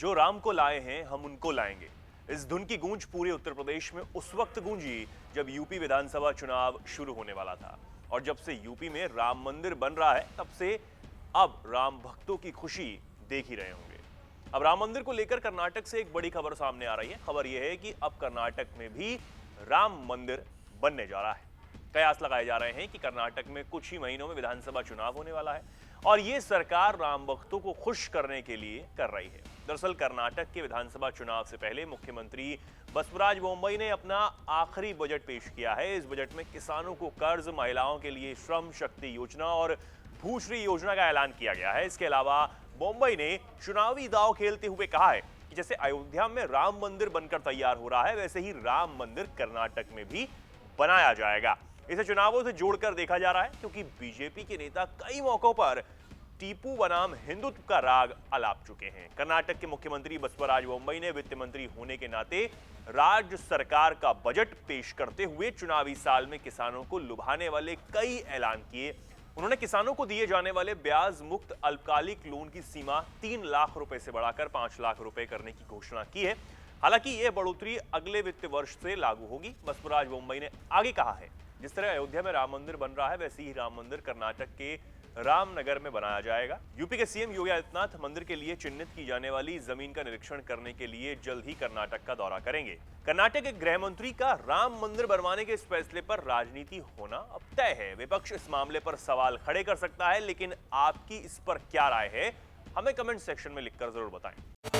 जो राम को लाए हैं हम उनको लाएंगे इस धुन की गूंज पूरे उत्तर प्रदेश में उस वक्त गूंजी जब यूपी विधानसभा चुनाव शुरू होने वाला था और जब से यूपी में राम मंदिर बन रहा है तब से अब राम भक्तों की खुशी देख ही रहे होंगे अब राम मंदिर को लेकर कर्नाटक से एक बड़ी खबर सामने आ रही है खबर यह है कि अब कर्नाटक में भी राम मंदिर बनने जा रहा है कयास लगाए जा रहे हैं कि कर्नाटक में कुछ ही महीनों में विधानसभा चुनाव होने वाला है और ये सरकार राम भक्तों को खुश करने के लिए कर रही है दरअसल कर्नाटक के विधानसभा चुनाव से पहले मुख्यमंत्री बसवराज बोम्बई ने अपना आखिरी बजट पेश किया है इस बजट में किसानों को कर्ज महिलाओं के लिए श्रम शक्ति योजना और भूश्री योजना का ऐलान किया गया है इसके अलावा बोम्बई ने चुनावी दाव खेलते हुए कहा है कि जैसे अयोध्या में राम मंदिर बनकर तैयार हो रहा है वैसे ही राम मंदिर कर्नाटक में भी बनाया जाएगा इसे चुनावों से जोड़कर देखा जा रहा है क्योंकि बीजेपी के नेता कई मौकों पर टीपू बनाम हिंदुत्व का राग अलाप चुके हैं कर्नाटक के मुख्यमंत्री बसवराज बोम्बई ने वित्त मंत्री होने के नाते राज्य सरकार का बजट पेश करते हुए चुनावी साल में किसानों को लुभाने वाले कई ऐलान किए उन्होंने किसानों को दिए जाने वाले ब्याज मुक्त अल्पकालिक लोन की सीमा तीन लाख रुपए से बढ़ाकर पांच लाख रुपए करने की घोषणा की है हालांकि यह बढ़ोतरी अगले वित्त वर्ष से लागू होगी बसवराज बोम्बई ने आगे कहा है जिस तरह अयोध्या में राम मंदिर बन रहा है वैसे ही राम मंदिर कर्नाटक के रामनगर में बनाया जाएगा यूपी के सीएम योगी आदित्यनाथ मंदिर के लिए चिन्हित की जाने वाली जमीन का निरीक्षण करने के लिए जल्द ही कर्नाटक का दौरा करेंगे कर्नाटक के गृह मंत्री का राम मंदिर बनवाने के इस फैसले पर राजनीति होना अब तय है विपक्ष इस मामले पर सवाल खड़े कर सकता है लेकिन आपकी इस पर क्या राय है हमें कमेंट सेक्शन में लिखकर जरूर बताएं